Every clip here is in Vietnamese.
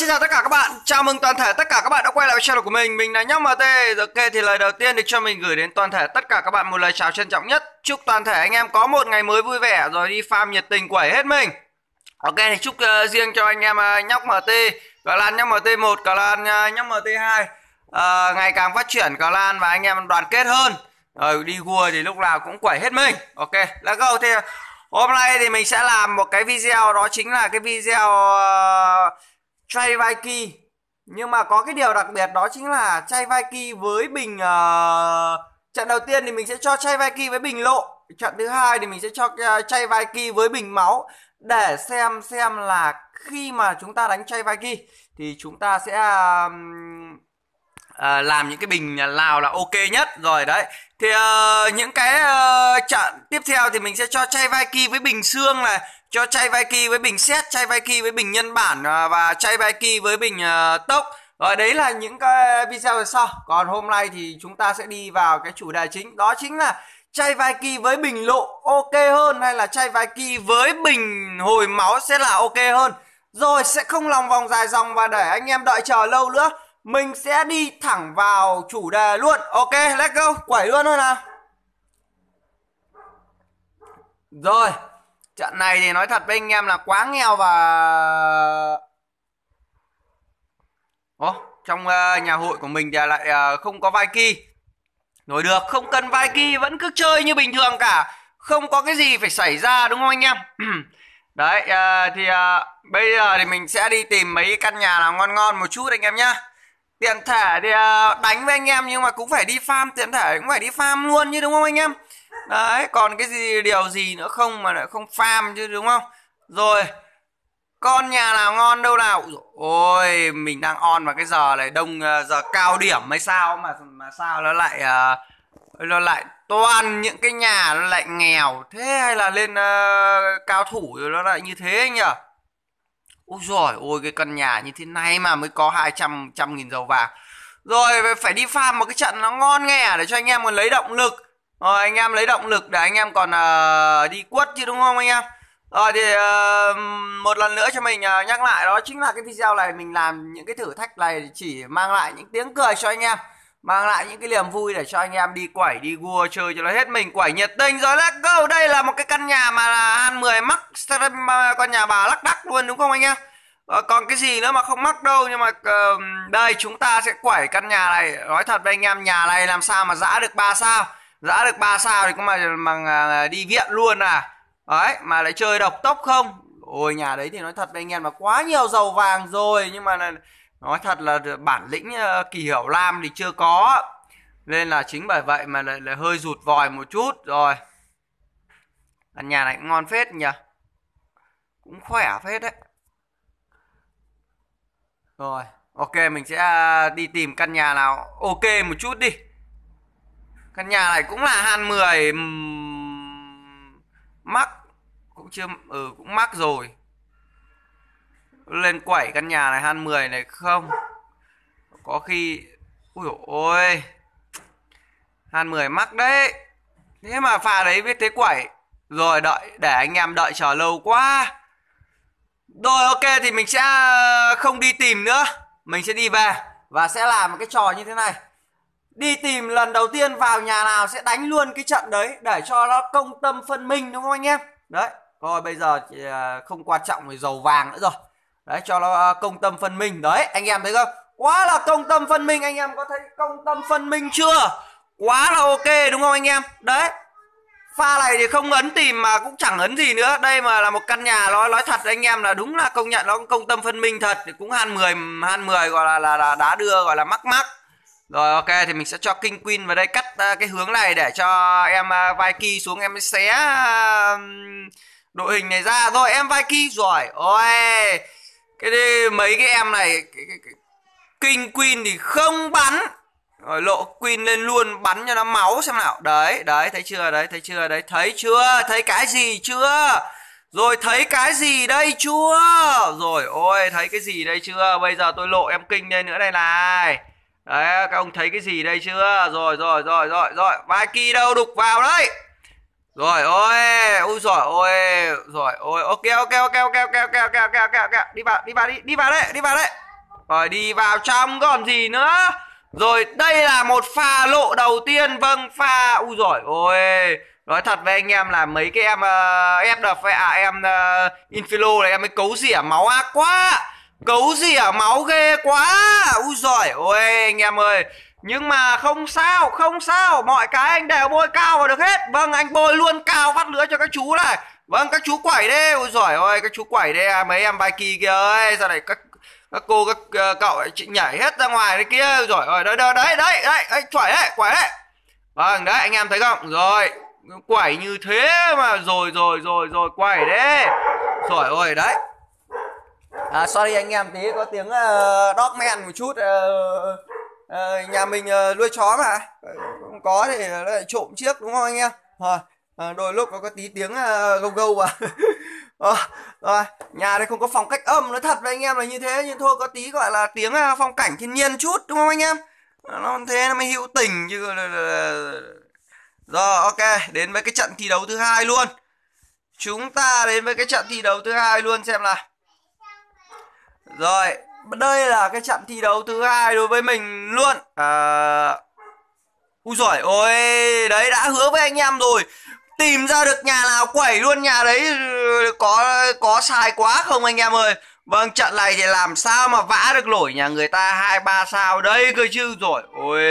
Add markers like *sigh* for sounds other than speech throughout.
xin chào tất cả các bạn, chào mừng toàn thể tất cả các bạn đã quay lại với channel của mình Mình là Nhóc MT, ok thì lời đầu tiên được cho mình gửi đến toàn thể tất cả các bạn một lời chào trân trọng nhất Chúc toàn thể anh em có một ngày mới vui vẻ rồi đi farm nhiệt tình quẩy hết mình Ok thì chúc uh, riêng cho anh em uh, Nhóc MT, Cà Lan Nhóc MT1, Cà Lan uh, ờ, Nhóc MT2 uh, Ngày càng phát triển Cà Lan và anh em đoàn kết hơn Rồi đi gua thì lúc nào cũng quẩy hết mình Ok, là go thì hôm nay thì mình sẽ làm một cái video đó chính là cái video... Uh, Chayvaiki nhưng mà có cái điều đặc biệt đó chính là Chayvaiki với Bình uh, trận đầu tiên thì mình sẽ cho Chayvaiki với Bình Lộ trận thứ hai thì mình sẽ cho ờ, Chayvaiki với Bình Máu để xem xem là khi mà chúng ta đánh Chayvaiki thì chúng ta sẽ uh, à, làm những cái bình lào là ok nhất rồi đấy thì uh, những cái uh, trận tiếp theo thì mình sẽ cho chay vai ki với bình xương này cho chay vai ki với bình xét chay vai ki với bình nhân bản uh, và chay vai ki với bình uh, tốc rồi đấy là những cái video sau còn hôm nay thì chúng ta sẽ đi vào cái chủ đề chính đó chính là chay vai ki với bình lộ ok hơn hay là chay vai ki với bình hồi máu sẽ là ok hơn rồi sẽ không lòng vòng dài dòng và để anh em đợi chờ lâu nữa mình sẽ đi thẳng vào chủ đề luôn ok let's go quẩy luôn thôi nào rồi trận này thì nói thật với anh em là quá nghèo và Ồ, trong uh, nhà hội của mình thì lại uh, không có vai ki rồi được không cần vai ki vẫn cứ chơi như bình thường cả không có cái gì phải xảy ra đúng không anh em *clears throat* đấy uh, thì uh, bây giờ thì mình sẽ đi tìm mấy căn nhà nào ngon ngon một chút anh em nhé tiền thẻ thì ờ, đánh với anh em nhưng mà cũng phải đi farm tiền thẻ cũng phải đi farm luôn chứ đúng không anh em đấy còn cái gì điều gì nữa không mà lại không farm chứ đúng không rồi con nhà nào ngon đâu nào ôi mình đang on vào cái giờ này đông ờ, giờ cao điểm hay sao mà mà sao nó lại ờ, nó lại toàn những cái nhà nó lại nghèo thế hay là lên uh, cao thủ rồi nó lại như thế anh nhỉ Úi rồi ôi cái căn nhà như thế này mà mới có 200 trăm nghìn dầu vàng Rồi phải đi farm một cái trận nó ngon nghe à, để cho anh em còn lấy động lực Rồi anh em lấy động lực để anh em còn uh, đi quất chứ đúng không anh em Rồi thì uh, một lần nữa cho mình uh, nhắc lại đó chính là cái video này mình làm những cái thử thách này chỉ mang lại những tiếng cười cho anh em mang lại những cái niềm vui để cho anh em đi quẩy đi gua chơi cho nó hết mình quẩy nhiệt tình rồi let's go đây là một cái căn nhà mà là an 10 mắc con nhà bà lắc đắc luôn đúng không anh em à, ờ, còn cái gì nữa mà không mắc đâu nhưng mà uh, đây chúng ta sẽ quẩy căn nhà này nói thật với anh em nhà này làm sao mà giã được ba sao giã được ba sao thì cũng mà mà à, đi viện luôn à đấy mà lại chơi độc tốc không ôi nhà đấy thì nói thật với anh em mà quá nhiều dầu vàng rồi nhưng mà nói thật là bản lĩnh ờ, kỳ hiểu lam thì chưa có nên là chính bởi vậy mà lại, lại hơi rụt vòi một chút rồi căn nhà này cũng ngon phết nhỉ cũng khỏe phết đấy rồi ok mình sẽ à, đi tìm căn nhà nào ok một chút đi căn nhà này cũng là han 10 mắc cũng chưa ừ cũng mắc rồi lên quẩy căn nhà này han 10 này không có khi ui ôi han 10 mắc đấy thế mà pha đấy biết thế quẩy rồi đợi để anh em đợi chờ lâu quá rồi ok thì mình sẽ ờ, không đi tìm nữa mình sẽ đi về và sẽ làm một cái trò như thế này đi tìm lần đầu tiên vào nhà nào sẽ đánh luôn cái trận đấy để cho nó công tâm phân minh đúng không anh em đấy rồi bây giờ thì ờ, không quan trọng về dầu vàng nữa rồi đấy cho nó à, công tâm phân minh đấy anh em thấy không quá là công tâm phân minh anh em có thấy công tâm phân minh chưa quá là ok đúng không anh em đấy pha này thì không ấn tìm mà cũng chẳng ấn gì nữa đây mà là một căn nhà nói nói thật anh em là đúng là công nhận nó cũng công tâm phân minh thật thì cũng han 10 han 10 gọi là, là là đá đưa gọi là mắc mắc rồi ok thì mình sẽ cho king queen vào đây cắt uh, cái hướng này để cho em uh, à, vai xuống em xé uh, đội hình này ra rồi em vai ki oh ôi cái mấy cái em này cái, cái, cái, kinh queen thì không bắn rồi lộ queen lên luôn bắn cho nó máu xem nào đấy đấy thấy chưa đấy thấy chưa đấy thấy chưa thấy cái gì chưa rồi thấy cái gì đây chưa rồi ôi thấy cái gì đây chưa bây giờ tôi lộ em kinh lên nữa đây này đấy các ông thấy cái gì đây chưa rồi rồi rồi rồi rồi vai kỳ đâu đục vào đấy rồi ôi ui giỏi ôi rồi ôi ok ok ok ok ok ok ok ok ok ok đi vào đi vào đi đi vào đấy đi vào đấy rồi đi vào trong còn gì nữa rồi đây là một pha lộ đầu tiên vâng pha ui giỏi ôi nói thật với anh em là mấy cái em uh, à em uh, infilo này em mới cấu gì rỉa máu ác quá cấu gì rỉa máu ghê quá ui giỏi ôi anh em ơi nhưng mà không sao không sao mọi cái anh đều bôi cao vào được hết vâng anh bôi luôn cao phát lưới cho các chú này vâng các chú quẩy đi ôi giỏi ơi các chú quẩy đi à, mấy em bài kỳ kia ơi sao này các các cô các ờ, cậu ấy nhảy hết ra ngoài đấy kia rồi rồi đấy đấy đấy đấy đấy đấy quẩy đấy quẩy đấy vâng đấy anh em thấy không rồi quẩy như thế mà rồi rồi rồi rồi quẩy đấy rồi rồi đấy à, sorry anh em tí có tiếng uh, dog man một chút uh, à, nhà mình à, nuôi chó mà ờ, không có thì lại trộm chiếc đúng không anh em rồi à, đôi lúc có có tí tiếng à, gâu gâu à à, à, nhà đây không có phòng cách âm nó thật với anh em là như thế nhưng thôi có tí gọi là tiếng à, phong cảnh thiên nhiên chút đúng không anh em nó thế nó mới hữu tình chứ rồi ok đến với cái trận thi đấu thứ hai luôn chúng ta đến với cái trận thi đấu thứ hai luôn xem là rồi đây là cái trận thi đấu thứ hai đối với mình luôn à ui giỏi ôi đấy đã hứa với anh em rồi tìm ra được nhà nào quẩy luôn nhà đấy ừ, có có sai quá không anh em ơi vâng trận này thì làm sao mà vã được nổi nhà người ta hai ba sao đây cơ chứ rồi ôi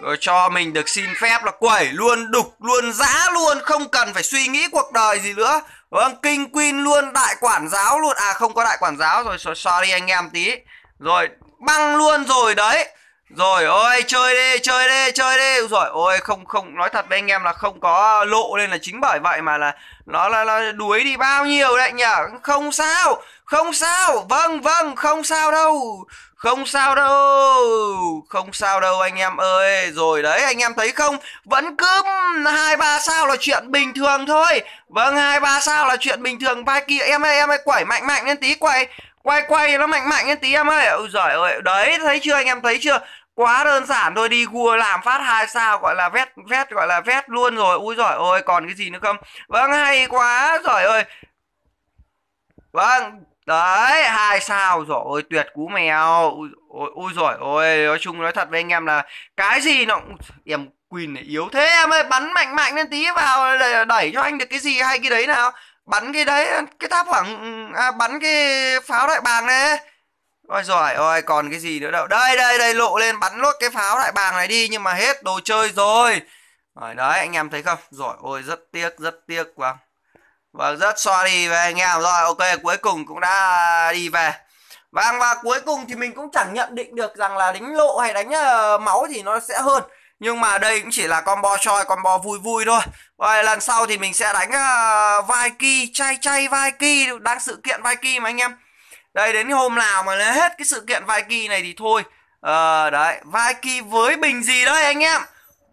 rồi cho mình được xin phép là quẩy luôn đục luôn giã luôn không cần phải suy nghĩ cuộc đời gì nữa vâng kinh queen luôn đại quản giáo luôn à không có đại quản giáo rồi sorry anh em tí rồi băng luôn rồi đấy rồi ôi chơi đi chơi đi chơi đi rồi ôi không không nói thật với anh em là không có lộ nên là chính bởi vậy mà là nó là, là đuối đi bao nhiêu đấy nhở không sao không sao vâng vâng không sao đâu không sao đâu không sao đâu anh em ơi rồi đấy anh em thấy không vẫn cứ hai ba sao là chuyện bình thường thôi vâng hai ba sao là chuyện bình thường vai kia em ơi em ơi quẩy mạnh mạnh lên tí quẩy quay quay nó mạnh mạnh lên tí em ơi ôi ừ, giỏi ơi đấy thấy chưa anh em thấy chưa quá đơn giản thôi đi Google làm phát hai sao gọi là vét vét gọi là vét luôn rồi ui giỏi ơi còn cái gì nữa không vâng hay quá giỏi ơi vâng đấy hai sao rồi ôi tuyệt cú mèo ui, ôi ôi giỏi ôi nói chung nói thật với anh em là cái gì nó em quỳnh này yếu thế em ơi bắn mạnh mạnh lên tí vào đẩy, đẩy cho anh được cái gì hay cái đấy nào bắn cái đấy cái tháp khoảng à, bắn cái pháo đại bàng này, ôi giỏi ôi còn cái gì nữa đâu đây đây đây lộ lên bắn luôn cái pháo đại bàng này đi nhưng mà hết đồ chơi rồi rồi đấy anh em thấy không giỏi ôi rất tiếc rất tiếc quá và vâng, rất sorry về anh em rồi ok cuối cùng cũng đã đi về vâng và, và cuối cùng thì mình cũng chẳng nhận định được rằng là đánh lộ hay đánh ờ, máu thì nó sẽ hơn nhưng mà đây cũng chỉ là combo choi combo vui vui thôi rồi lần sau thì mình sẽ đánh uh, ờ, vai ki chay chay vai ki đang sự kiện vai ki mà anh em đây đến hôm nào mà hết cái sự kiện vai ki này thì thôi uh, đấy vai ki với bình gì đây anh em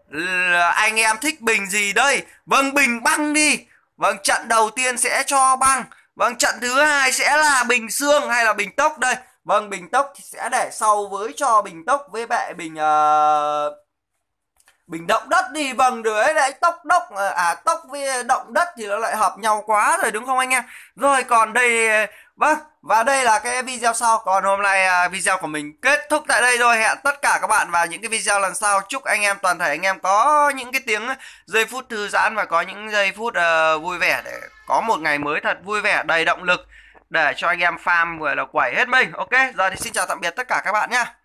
L anh em thích bình gì đây vâng bình băng đi vâng trận đầu tiên sẽ cho băng vâng trận thứ hai sẽ là bình xương hay là bình tốc đây vâng bình tốc thì sẽ để sau với cho bình tốc với bệ bình uh, mình động đất đi vâng rồi đấy, tốc đốc ờ, à tốc với động đất thì nó lại hợp nhau quá rồi đúng không anh em rồi còn đây vâng và đây là cái video sau còn hôm nay à, video của mình kết thúc tại đây rồi hẹn tất cả các bạn vào những cái video lần sau chúc anh em toàn thể anh em có những cái tiếng giây phút thư giãn và có những giây phút uh, vui vẻ để có một ngày mới thật vui vẻ đầy động lực để cho anh em farm vừa là quẩy hết mình ok giờ thì xin chào tạm biệt tất cả các bạn nhé